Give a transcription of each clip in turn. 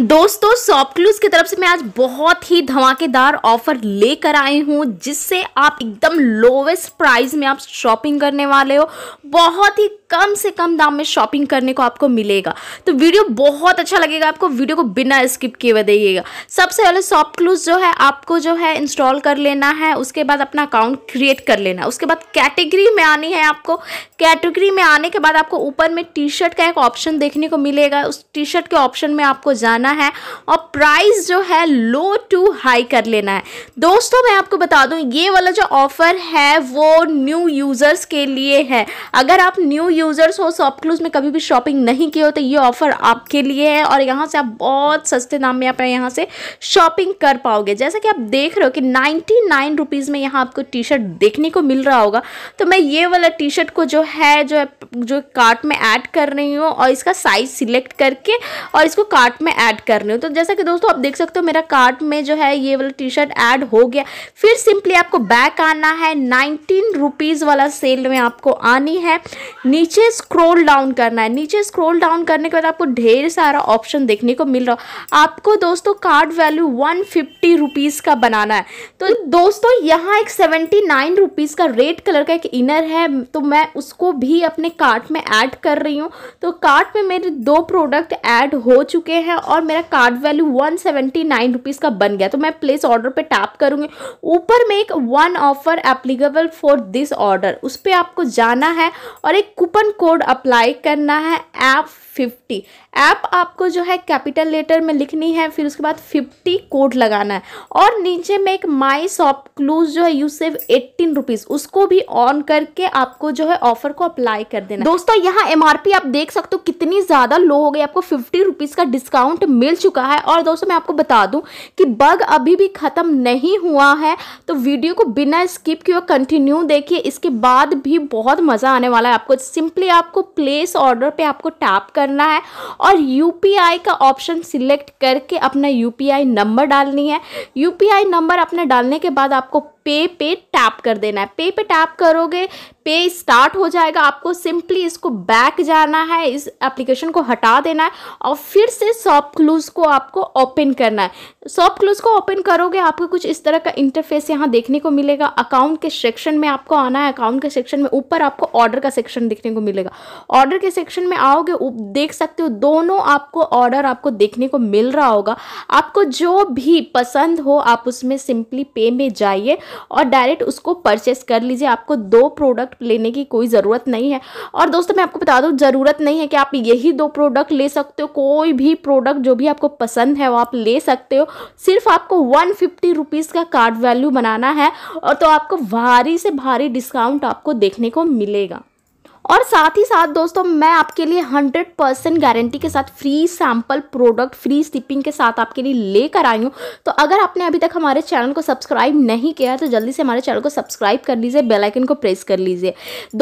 दोस्तों शॉपक्लूज की तरफ से मैं आज बहुत ही धमाकेदार ऑफर लेकर आई हूँ जिससे आप एकदम लोवेस्ट प्राइस में आप शॉपिंग करने वाले हो बहुत ही कम से कम दाम में शॉपिंग करने को आपको मिलेगा तो वीडियो बहुत अच्छा लगेगा आपको वीडियो को बिना स्किप किए हुए देखिएगा सबसे पहले शॉपक्लूज जो है आपको जो है इंस्टॉल कर लेना है उसके बाद अपना अकाउंट क्रिएट कर लेना उसके बाद कैटेगरी में आनी है आपको कैटेगरी में आने के बाद आपको ऊपर में टी शर्ट का एक ऑप्शन देखने को मिलेगा उस टी शर्ट के ऑप्शन में आपको जाना करना है और प्राइस जो है लो टू हाई कर लेना है दोस्तों मैं आपको बता दूं ये वाला जो ऑफ़र है वो न्यू यूज़र्स के लिए है अगर आप न्यू यूज़र्स हो शॉपक्लूज़ में कभी भी शॉपिंग नहीं की हो तो ये ऑफ़र आपके लिए है और यहाँ से आप बहुत सस्ते दाम में आप यहाँ से शॉपिंग कर पाओगे जैसा कि आप देख रहे हो कि नाइन्टी नाइन रुपीज़ में यहाँ आपको टी शर्ट देखने को मिल रहा होगा तो मैं ये वाला टी शर्ट को जो है जो जो कार्ट में ऐड कर रही हूँ और इसका साइज़ सिलेक्ट करके और इसको कार्ट में ऐड ऐड कर रही हूँ तो जैसा कि दोस्तों आप देख सकते हो मेरा कार्ट में जो है ये वाला टी शर्ट ऐड हो गया फिर सिंपली आपको बैक आना है नाइनटीन रुपीज़ वाला सेल में आपको आनी है नीचे स्क्रोल डाउन करना है नीचे स्क्रोल डाउन करने के बाद आपको ढेर सारा ऑप्शन देखने को मिल रहा आपको दोस्तों कार्ड वैल्यू वन फिफ्टी का बनाना है तो दोस्तों यहाँ एक सेवेंटी नाइन रुपीज़ का रेड कलर का एक इनर है तो मैं उसको भी अपने कार्ट में ऐड कर रही हूँ तो कार्ट में मेरे दो प्रोडक्ट ऐड हो चुके हैं और मेरा card value one seventy nine rupees का बन गया तो मैं प्लेस ऑर्डर पे टैप करूँगी ऊपर में एक one offer applicable for this order उस पर आपको जाना है और एक कूपन कोड अप्लाई करना है एफ फिफ्टी ऐप आपको जो है कैपिटल लेटर में लिखनी है फिर उसके बाद फिफ्टी कोड लगाना है और नीचे में एक माई शॉप क्लूज जो है यू सेव एट्टीन रुपीज़ उसको भी ऑन करके आपको जो है ऑफर को अप्लाई कर देना दोस्तों यहाँ एम आप देख सकते हो कितनी ज़्यादा लो हो गई आपको फिफ्टी रुपीज़ का डिस्काउंट मिल चुका है और दोस्तों मैं आपको बता दूँ कि बग अभी भी ख़त्म नहीं हुआ है तो वीडियो को बिना स्किप किए कंटिन्यू देखिए इसके बाद भी बहुत मज़ा आने वाला है आपको सिंपली आपको प्लेस ऑर्डर पर आपको टैप कर करना है और यू का ऑप्शन सिलेक्ट करके अपना यू नंबर डालनी है यू नंबर अपने डालने के बाद आपको पे पे टैप कर देना है पे पे टैप करोगे पे स्टार्ट हो जाएगा आपको सिंपली इसको बैक जाना है इस एप्लीकेशन को हटा देना है और फिर से सॉप क्लूज़ को आपको ओपन करना है सॉप क्लूज़ को ओपन करोगे आपको कुछ इस तरह का इंटरफेस यहाँ देखने को मिलेगा अकाउंट के सेक्शन में आपको आना है अकाउंट के सेक्शन में ऊपर आपको ऑर्डर का सेक्शन देखने को मिलेगा ऑर्डर के सेक्शन में आओगे देख सकते हो दोनों आपको ऑर्डर आपको देखने को मिल रहा होगा आपको जो भी पसंद हो आप उसमें सिंपली पे में जाइए और डायरेक्ट उसको परचेस कर लीजिए आपको दो प्रोडक्ट लेने की कोई ज़रूरत नहीं है और दोस्तों मैं आपको बता दूँ ज़रूरत नहीं है कि आप यही दो प्रोडक्ट ले सकते हो कोई भी प्रोडक्ट जो भी आपको पसंद है वो आप ले सकते हो सिर्फ आपको वन फिफ्टी रुपीज़ का कार्ड वैल्यू बनाना है और तो आपको भारी से भारी डिस्काउंट आपको देखने को मिलेगा और साथ ही साथ दोस्तों मैं आपके लिए 100 परसेंट गारंटी के साथ free sample product free shipping के साथ आपके लिए लेकर आई हूँ तो अगर आपने अभी तक हमारे चैनल को सब्सक्राइब नहीं किया है तो जल्दी से हमारे चैनल को सब्सक्राइब कर लीजिए बेलाइकन को प्रेस कर लीजिए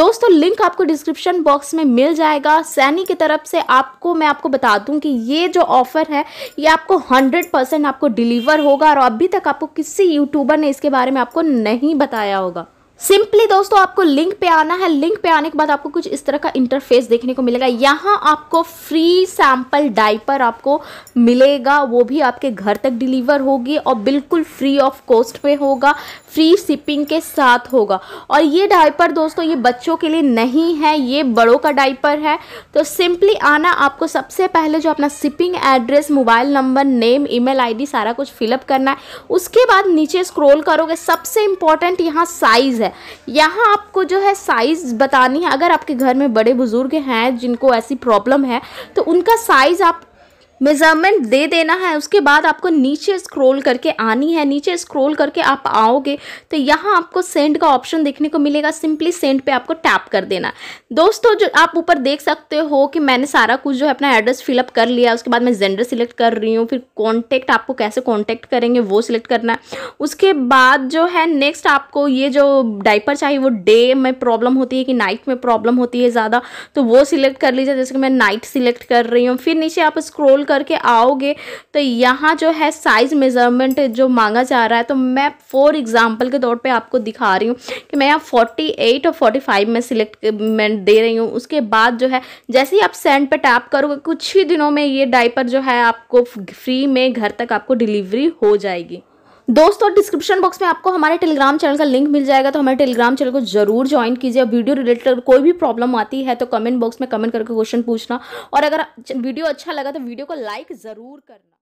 दोस्तों लिंक आपको डिस्क्रिप्शन बॉक्स में मिल जाएगा सैनी की तरफ से आपको मैं आपको बता दूँ कि ये जो ऑफ़र है ये आपको हंड्रेड आपको डिलीवर होगा और अभी तक आपको किसी यूट्यूबर ने इसके बारे में आपको नहीं बताया होगा सिंपली दोस्तों आपको लिंक पे आना है लिंक पे आने के बाद आपको कुछ इस तरह का इंटरफेस देखने को मिलेगा यहाँ आपको फ्री सैम्पल डाइपर आपको मिलेगा वो भी आपके घर तक डिलीवर होगी और बिल्कुल फ्री ऑफ कॉस्ट पे होगा फ्री शिपिंग के साथ होगा और ये डाइपर दोस्तों ये बच्चों के लिए नहीं है ये बड़ों का डाइपर है तो सिंपली आना आपको सबसे पहले जो अपना shipping address mobile number name email सारा कुछ फिलअप करना है उसके बाद नीचे स्क्रोल करोगे सबसे इम्पॉर्टेंट यहाँ साइज़ है यहाँ आपको जो है साइज़ बतानी है अगर आपके घर में बड़े बुज़ुर्ग हैं जिनको ऐसी प्रॉब्लम है तो उनका साइज़ आप मेज़रमेंट दे देना है उसके बाद आपको नीचे स्क्रॉल करके आनी है नीचे स्क्रॉल करके आप आओगे तो यहाँ आपको सेंड का ऑप्शन देखने को मिलेगा सिंपली सेंड पे आपको टैप कर देना दोस्तों जो आप ऊपर देख सकते हो कि मैंने सारा कुछ जो है अपना एड्रेस फिलअप कर लिया उसके बाद मैं जेंडर सिलेक्ट कर रही हूँ फिर कॉन्टैक्ट आपको कैसे कॉन्टैक्ट करेंगे वो सिलेक्ट करना है उसके बाद जो है नेक्स्ट आपको ये जो डाइपर चाहिए वो डे में प्रॉब्लम होती है कि नाइट में प्रॉब्लम होती है ज़्यादा तो वो सिलेक्ट कर लीजिए जैसे कि मैं नाइट सिलेक्ट कर रही हूँ फिर नीचे आप स्क्रोल करके आओगे तो यहाँ जो है साइज़ मेज़रमेंट जो मांगा जा रहा है तो मैं फॉर एग्ज़ाम्पल के तौर पे आपको दिखा रही हूँ कि मैं यहाँ 48 और 45 में सिलेक्ट मैं दे रही हूँ उसके बाद जो है जैसे ही आप सेंड पे टैप करोगे कुछ ही दिनों में ये डाइपर जो है आपको फ्री में घर तक आपको डिलीवरी हो जाएगी दोस्तों डिस्क्रिप्शन बॉक्स में आपको हमारे टेलीग्राम चैनल का लिंक मिल जाएगा तो हमारे टेलीग्राम चैनल को जरूर ज्वाइन कीजिए वीडियो रिलेटेड कोई भी प्रॉब्लम आती है तो कमेंट बॉक्स में कमेंट करके क्वेश्चन पूछना और अगर वीडियो अच्छा लगा तो वीडियो को लाइक ज़रूर करना